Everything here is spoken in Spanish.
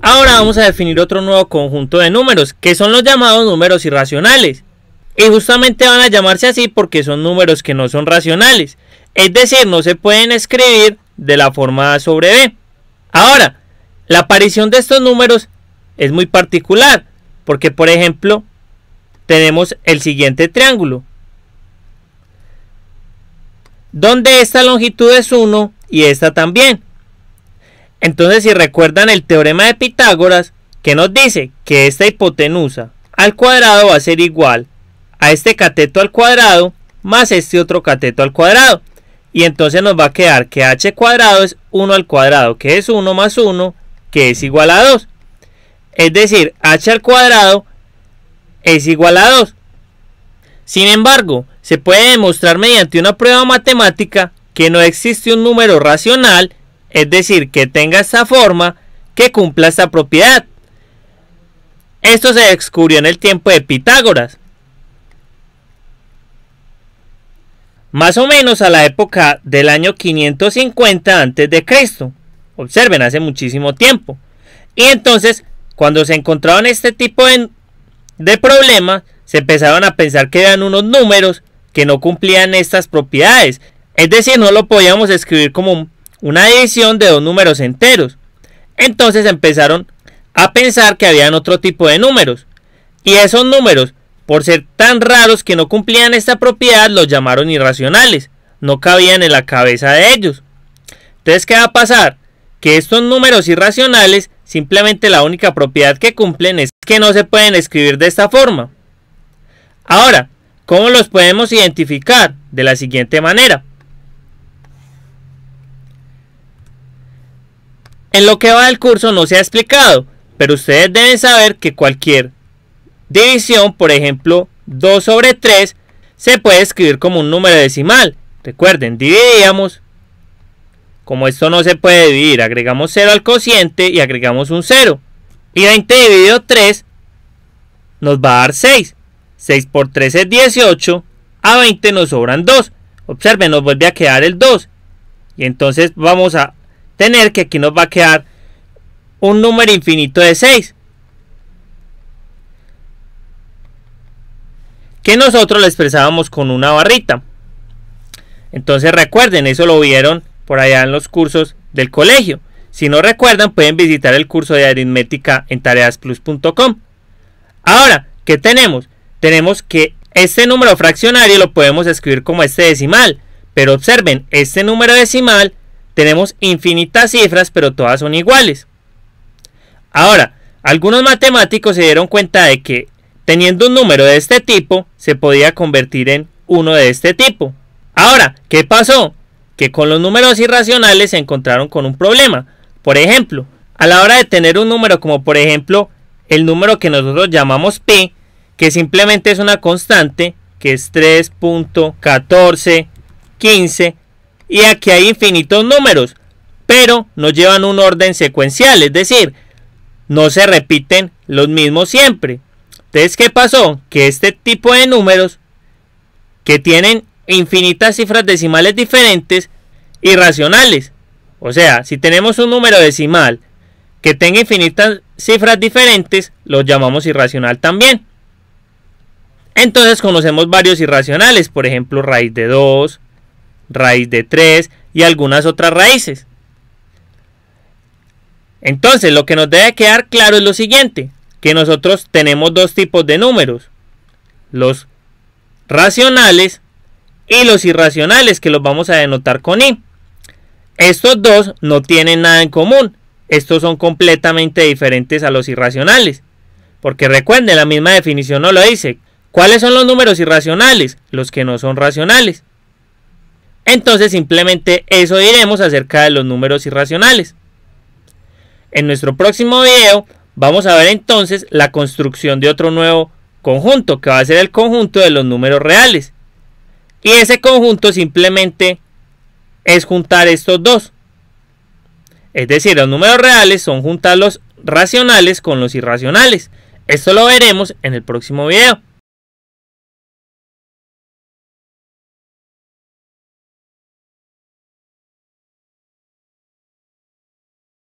Ahora vamos a definir otro nuevo conjunto de números, que son los llamados números irracionales. Y justamente van a llamarse así porque son números que no son racionales. Es decir, no se pueden escribir de la forma A sobre B. Ahora, la aparición de estos números es muy particular, porque por ejemplo, tenemos el siguiente triángulo, donde esta longitud es 1 y esta también. Entonces, si recuerdan el teorema de Pitágoras, que nos dice que esta hipotenusa al cuadrado va a ser igual a este cateto al cuadrado más este otro cateto al cuadrado. Y entonces nos va a quedar que h cuadrado es 1 al cuadrado, que es 1 más 1, que es igual a 2. Es decir, h al cuadrado es igual a 2. Sin embargo, se puede demostrar mediante una prueba matemática que no existe un número racional es decir, que tenga esa forma que cumpla esta propiedad. Esto se descubrió en el tiempo de Pitágoras. Más o menos a la época del año 550 Cristo. Observen, hace muchísimo tiempo. Y entonces, cuando se encontraban este tipo de, de problemas, se empezaron a pensar que eran unos números que no cumplían estas propiedades. Es decir, no lo podíamos escribir como un una división de dos números enteros. Entonces empezaron a pensar que habían otro tipo de números. Y esos números, por ser tan raros que no cumplían esta propiedad, los llamaron irracionales. No cabían en la cabeza de ellos. Entonces, ¿qué va a pasar? Que estos números irracionales, simplemente la única propiedad que cumplen es que no se pueden escribir de esta forma. Ahora, ¿cómo los podemos identificar? De la siguiente manera. En lo que va del curso no se ha explicado, pero ustedes deben saber que cualquier división, por ejemplo 2 sobre 3, se puede escribir como un número decimal. Recuerden, dividíamos, como esto no se puede dividir, agregamos 0 al cociente y agregamos un 0. Y 20 dividido 3 nos va a dar 6. 6 por 3 es 18, a 20 nos sobran 2. Observen, nos vuelve a quedar el 2. Y entonces vamos a tener que aquí nos va a quedar un número infinito de 6. Que nosotros lo expresábamos con una barrita. Entonces recuerden, eso lo vieron por allá en los cursos del colegio. Si no recuerdan, pueden visitar el curso de aritmética en tareasplus.com. Ahora, ¿qué tenemos? Tenemos que este número fraccionario lo podemos escribir como este decimal. Pero observen, este número decimal tenemos infinitas cifras, pero todas son iguales. Ahora, algunos matemáticos se dieron cuenta de que teniendo un número de este tipo, se podía convertir en uno de este tipo. Ahora, ¿qué pasó? Que con los números irracionales se encontraron con un problema. Por ejemplo, a la hora de tener un número como por ejemplo el número que nosotros llamamos pi, que simplemente es una constante, que es 3.1415, y aquí hay infinitos números, pero no llevan un orden secuencial, es decir, no se repiten los mismos siempre. Entonces, ¿qué pasó? Que este tipo de números que tienen infinitas cifras decimales diferentes, irracionales. O sea, si tenemos un número decimal que tenga infinitas cifras diferentes, lo llamamos irracional también. Entonces conocemos varios irracionales, por ejemplo, raíz de 2, raíz de 3 y algunas otras raíces. Entonces, lo que nos debe quedar claro es lo siguiente, que nosotros tenemos dos tipos de números, los racionales y los irracionales, que los vamos a denotar con i. Estos dos no tienen nada en común, estos son completamente diferentes a los irracionales, porque recuerden, la misma definición no lo dice. ¿Cuáles son los números irracionales? Los que no son racionales. Entonces simplemente eso diremos acerca de los números irracionales. En nuestro próximo video vamos a ver entonces la construcción de otro nuevo conjunto que va a ser el conjunto de los números reales. Y ese conjunto simplemente es juntar estos dos. Es decir, los números reales son juntar los racionales con los irracionales. Esto lo veremos en el próximo video.